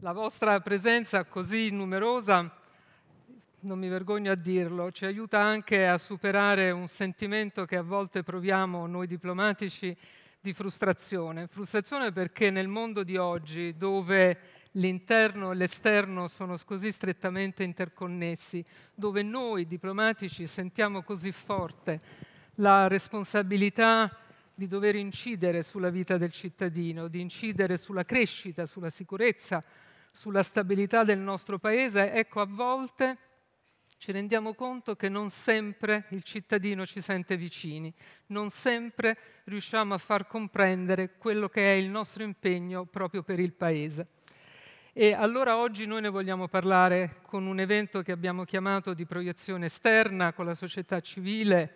La vostra presenza così numerosa, non mi vergogno a dirlo, ci aiuta anche a superare un sentimento che a volte proviamo noi diplomatici di frustrazione. Frustrazione perché nel mondo di oggi, dove l'interno e l'esterno sono così strettamente interconnessi, dove noi diplomatici sentiamo così forte la responsabilità di dover incidere sulla vita del cittadino, di incidere sulla crescita, sulla sicurezza, sulla stabilità del nostro Paese, ecco a volte ci rendiamo conto che non sempre il cittadino ci sente vicini, non sempre riusciamo a far comprendere quello che è il nostro impegno proprio per il Paese. E allora oggi noi ne vogliamo parlare con un evento che abbiamo chiamato di proiezione esterna con la società civile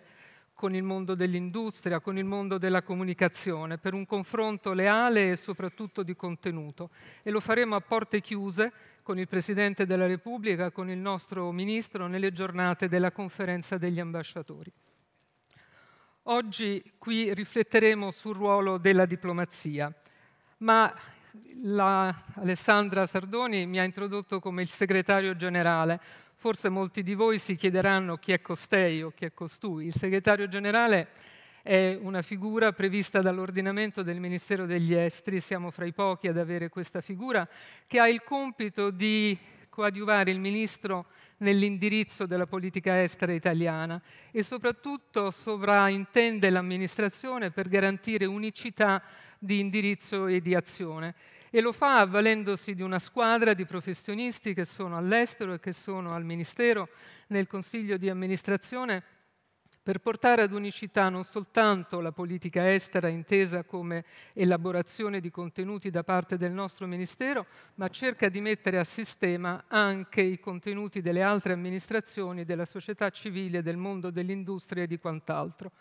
con il mondo dell'industria, con il mondo della comunicazione, per un confronto leale e soprattutto di contenuto. E lo faremo a porte chiuse con il Presidente della Repubblica, con il nostro Ministro, nelle giornate della conferenza degli ambasciatori. Oggi qui rifletteremo sul ruolo della diplomazia, ma la Alessandra Sardoni mi ha introdotto come il segretario generale, Forse molti di voi si chiederanno chi è costei o chi è costui. Il segretario generale è una figura prevista dall'ordinamento del Ministero degli Esteri, siamo fra i pochi ad avere questa figura, che ha il compito di coadiuvare il ministro nell'indirizzo della politica estera italiana e soprattutto sovraintende l'amministrazione per garantire unicità di indirizzo e di azione e lo fa avvalendosi di una squadra di professionisti che sono all'estero e che sono al Ministero, nel Consiglio di amministrazione, per portare ad unicità non soltanto la politica estera intesa come elaborazione di contenuti da parte del nostro Ministero, ma cerca di mettere a sistema anche i contenuti delle altre amministrazioni, della società civile, del mondo dell'industria e di quant'altro.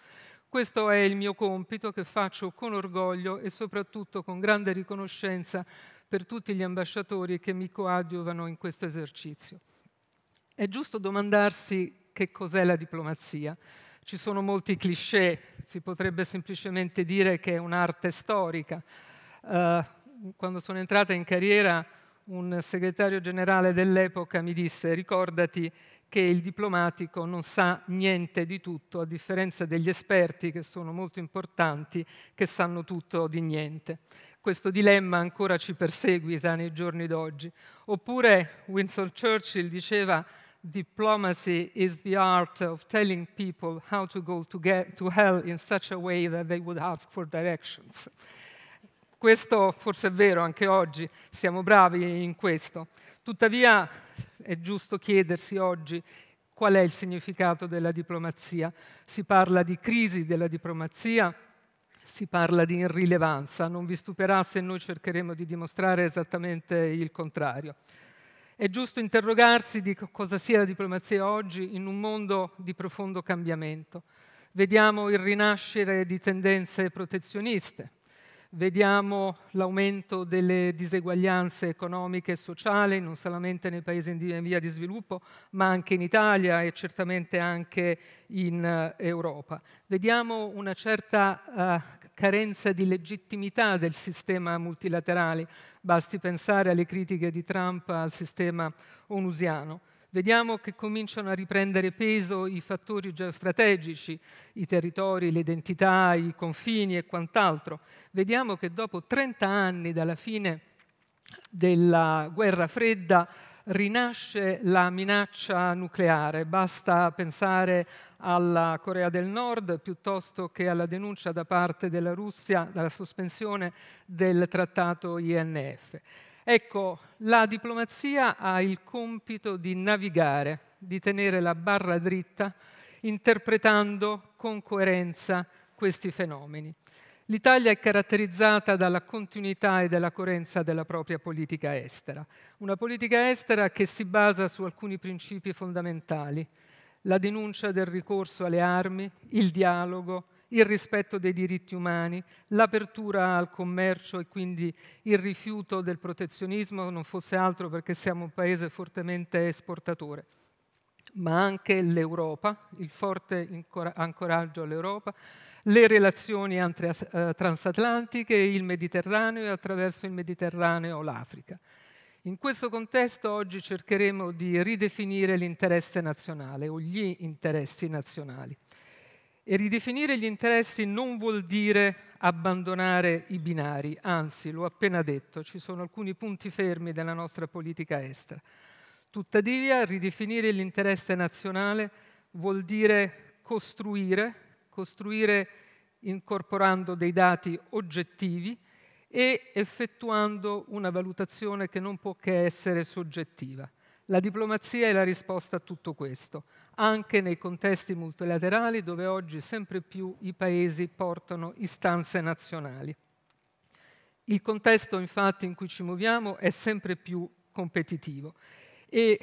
Questo è il mio compito che faccio con orgoglio e soprattutto con grande riconoscenza per tutti gli ambasciatori che mi coadiuvano in questo esercizio. È giusto domandarsi che cos'è la diplomazia. Ci sono molti cliché, si potrebbe semplicemente dire che è un'arte storica. Eh, quando sono entrata in carriera un segretario generale dell'epoca mi disse ricordati che il diplomatico non sa niente di tutto, a differenza degli esperti che sono molto importanti, che sanno tutto di niente. Questo dilemma ancora ci perseguita nei giorni d'oggi. Oppure Winston Churchill diceva diplomacy is the art of telling people how to go to, get to hell in such a way that they would ask for directions. Questo forse è vero anche oggi, siamo bravi in questo. Tuttavia è giusto chiedersi oggi qual è il significato della diplomazia. Si parla di crisi della diplomazia, si parla di irrilevanza. Non vi stupirà se noi cercheremo di dimostrare esattamente il contrario. È giusto interrogarsi di cosa sia la diplomazia oggi in un mondo di profondo cambiamento. Vediamo il rinascere di tendenze protezioniste, Vediamo l'aumento delle diseguaglianze economiche e sociali, non solamente nei paesi in via di sviluppo, ma anche in Italia e certamente anche in eh, Europa. Vediamo una certa uh, carenza di legittimità del sistema multilaterale, basti pensare alle critiche di Trump al sistema onusiano. Vediamo che cominciano a riprendere peso i fattori geostrategici, i territori, le identità, i confini e quant'altro. Vediamo che dopo 30 anni dalla fine della guerra fredda rinasce la minaccia nucleare. Basta pensare alla Corea del Nord piuttosto che alla denuncia da parte della Russia della sospensione del trattato INF. Ecco, la diplomazia ha il compito di navigare, di tenere la barra dritta, interpretando con coerenza questi fenomeni. L'Italia è caratterizzata dalla continuità e dalla coerenza della propria politica estera, una politica estera che si basa su alcuni principi fondamentali, la denuncia del ricorso alle armi, il dialogo, il rispetto dei diritti umani, l'apertura al commercio e quindi il rifiuto del protezionismo, non fosse altro perché siamo un paese fortemente esportatore ma anche l'Europa, il forte ancoraggio all'Europa, le relazioni eh, transatlantiche, il Mediterraneo e attraverso il Mediterraneo l'Africa. In questo contesto oggi cercheremo di ridefinire l'interesse nazionale o gli interessi nazionali. E ridefinire gli interessi non vuol dire abbandonare i binari, anzi, l'ho appena detto, ci sono alcuni punti fermi della nostra politica estera. Tuttavia, ridefinire l'interesse nazionale vuol dire costruire, costruire incorporando dei dati oggettivi e effettuando una valutazione che non può che essere soggettiva. La diplomazia è la risposta a tutto questo anche nei contesti multilaterali dove oggi sempre più i paesi portano istanze nazionali. Il contesto infatti in cui ci muoviamo è sempre più competitivo e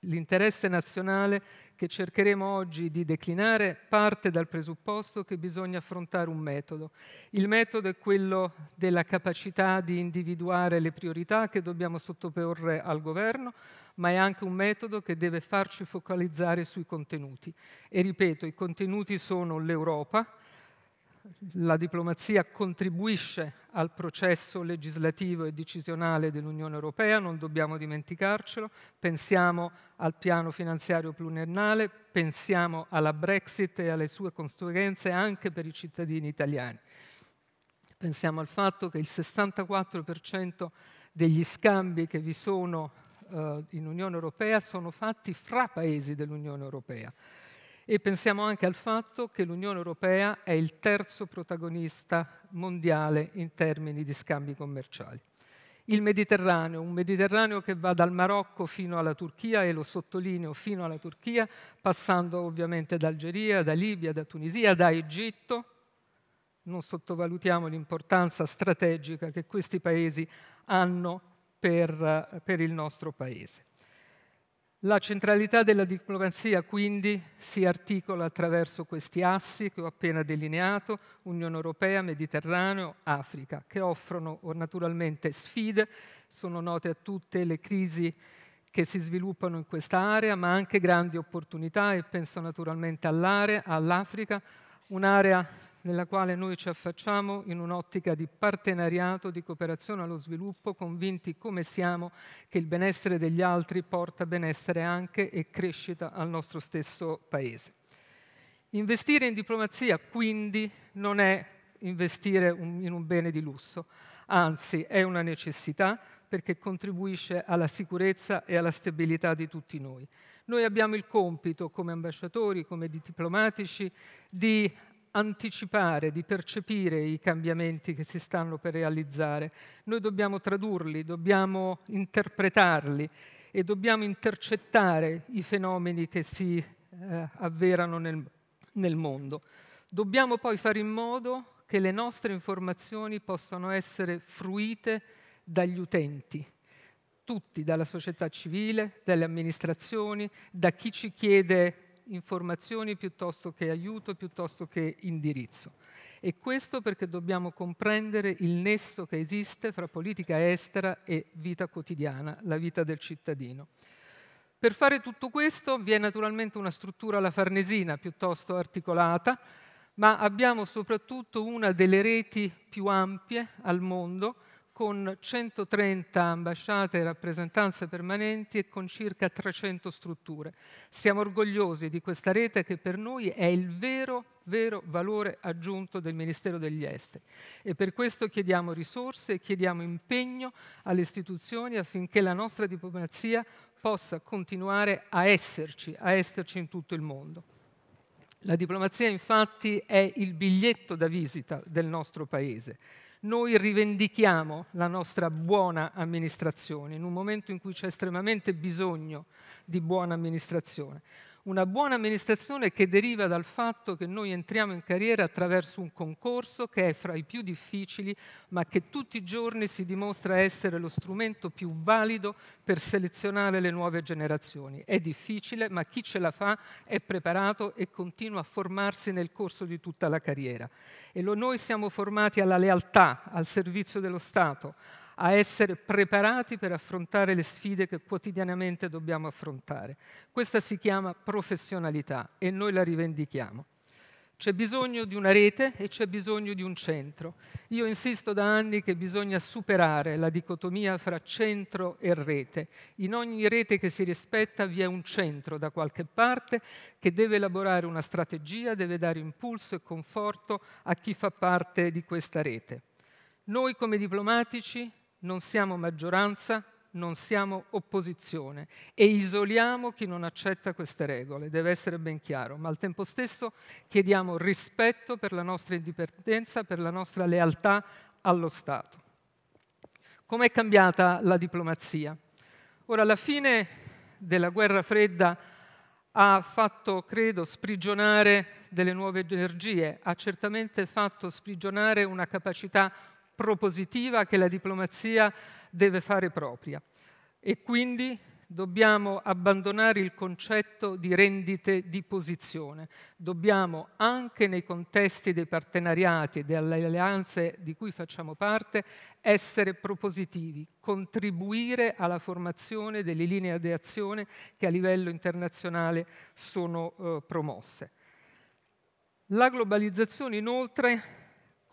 l'interesse nazionale che cercheremo oggi di declinare parte dal presupposto che bisogna affrontare un metodo. Il metodo è quello della capacità di individuare le priorità che dobbiamo sottoporre al governo, ma è anche un metodo che deve farci focalizzare sui contenuti. E ripeto, i contenuti sono l'Europa, la diplomazia contribuisce al processo legislativo e decisionale dell'Unione Europea, non dobbiamo dimenticarcelo, pensiamo al piano finanziario pluriennale, pensiamo alla Brexit e alle sue conseguenze anche per i cittadini italiani. Pensiamo al fatto che il 64% degli scambi che vi sono eh, in Unione Europea sono fatti fra paesi dell'Unione Europea e pensiamo anche al fatto che l'Unione Europea è il terzo protagonista mondiale in termini di scambi commerciali. Il Mediterraneo, un Mediterraneo che va dal Marocco fino alla Turchia, e lo sottolineo fino alla Turchia, passando ovviamente da Algeria, da Libia, da Tunisia, da Egitto, non sottovalutiamo l'importanza strategica che questi paesi hanno per, per, il nostro paese. La centralità della diplomazia quindi si articola attraverso questi assi che ho appena delineato, Unione Europea, Mediterraneo, Africa, che offrono naturalmente sfide, sono note a tutte le crisi che si sviluppano in quest'area, ma anche grandi opportunità e penso naturalmente all'area, all'Africa, un'area nella quale noi ci affacciamo in un'ottica di partenariato, di cooperazione allo sviluppo, convinti come siamo che il benessere degli altri porta benessere anche e crescita al nostro stesso Paese. Investire in diplomazia, quindi, non è investire un, in un bene di lusso, anzi è una necessità perché contribuisce alla sicurezza e alla stabilità di tutti noi. Noi abbiamo il compito, come ambasciatori, come diplomatici, di anticipare, di percepire i cambiamenti che si stanno per realizzare. Noi dobbiamo tradurli, dobbiamo interpretarli e dobbiamo intercettare i fenomeni che si eh, avverano nel, nel mondo. Dobbiamo poi fare in modo che le nostre informazioni possano essere fruite dagli utenti, tutti, dalla società civile, dalle amministrazioni, da chi ci chiede informazioni piuttosto che aiuto, piuttosto che indirizzo. E questo perché dobbiamo comprendere il nesso che esiste fra politica estera e vita quotidiana, la vita del cittadino. Per fare tutto questo vi è naturalmente una struttura alla farnesina piuttosto articolata, ma abbiamo soprattutto una delle reti più ampie al mondo con 130 ambasciate e rappresentanze permanenti e con circa 300 strutture. Siamo orgogliosi di questa rete che per noi è il vero, vero valore aggiunto del Ministero degli Esteri e per questo chiediamo risorse e chiediamo impegno alle istituzioni affinché la nostra diplomazia possa continuare a esserci, a esserci in tutto il mondo. La diplomazia infatti è il biglietto da visita del nostro Paese noi rivendichiamo la nostra buona amministrazione in un momento in cui c'è estremamente bisogno di buona amministrazione. Una buona amministrazione che deriva dal fatto che noi entriamo in carriera attraverso un concorso che è fra i più difficili, ma che tutti i giorni si dimostra essere lo strumento più valido per selezionare le nuove generazioni. È difficile, ma chi ce la fa è preparato e continua a formarsi nel corso di tutta la carriera. E lo, noi siamo formati alla lealtà, al servizio dello Stato, a essere preparati per affrontare le sfide che quotidianamente dobbiamo affrontare. Questa si chiama professionalità e noi la rivendichiamo. C'è bisogno di una rete e c'è bisogno di un centro. Io insisto da anni che bisogna superare la dicotomia fra centro e rete. In ogni rete che si rispetta vi è un centro da qualche parte che deve elaborare una strategia, deve dare impulso e conforto a chi fa parte di questa rete. Noi come diplomatici non siamo maggioranza, non siamo opposizione e isoliamo chi non accetta queste regole, deve essere ben chiaro, ma al tempo stesso chiediamo rispetto per la nostra indipendenza, per la nostra lealtà allo Stato. Com'è cambiata la diplomazia? Ora, la fine della guerra fredda ha fatto, credo, sprigionare delle nuove energie, ha certamente fatto sprigionare una capacità propositiva che la diplomazia deve fare propria. E quindi dobbiamo abbandonare il concetto di rendite di posizione. Dobbiamo, anche nei contesti dei partenariati e delle alleanze di cui facciamo parte, essere propositivi, contribuire alla formazione delle linee di azione che a livello internazionale sono eh, promosse. La globalizzazione, inoltre,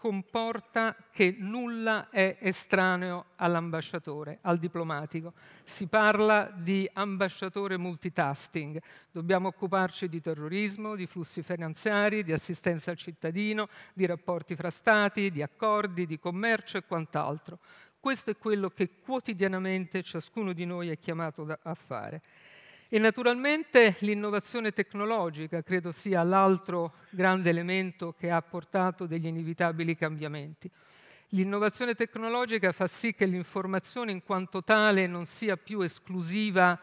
comporta che nulla è estraneo all'ambasciatore, al diplomatico. Si parla di ambasciatore multitasking, dobbiamo occuparci di terrorismo, di flussi finanziari, di assistenza al cittadino, di rapporti fra stati, di accordi, di commercio e quant'altro. Questo è quello che quotidianamente ciascuno di noi è chiamato a fare. E naturalmente l'innovazione tecnologica credo sia l'altro grande elemento che ha portato degli inevitabili cambiamenti. L'innovazione tecnologica fa sì che l'informazione in quanto tale non sia più esclusiva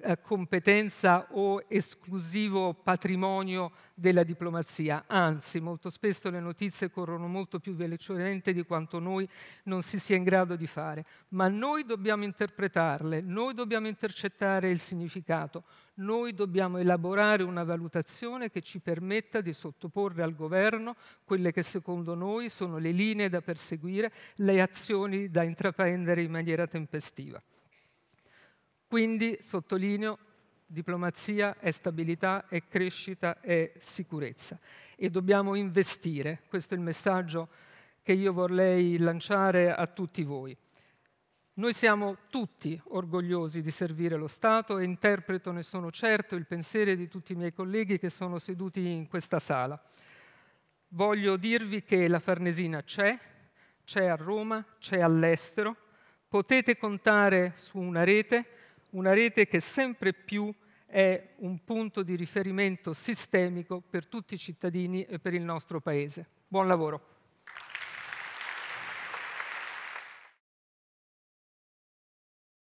eh, competenza o esclusivo patrimonio della diplomazia. Anzi, molto spesso le notizie corrono molto più velocemente di quanto noi non si sia in grado di fare. Ma noi dobbiamo interpretarle, noi dobbiamo intercettare il significato, noi dobbiamo elaborare una valutazione che ci permetta di sottoporre al governo quelle che secondo noi sono le linee da perseguire, le azioni da intraprendere in maniera tempestiva. Quindi, sottolineo, diplomazia è stabilità, è crescita, è sicurezza. E dobbiamo investire, questo è il messaggio che io vorrei lanciare a tutti voi. Noi siamo tutti orgogliosi di servire lo Stato e interpreto, ne sono certo, il pensiero di tutti i miei colleghi che sono seduti in questa sala. Voglio dirvi che la Farnesina c'è, c'è a Roma, c'è all'estero, potete contare su una rete una rete che sempre più è un punto di riferimento sistemico per tutti i cittadini e per il nostro Paese. Buon lavoro.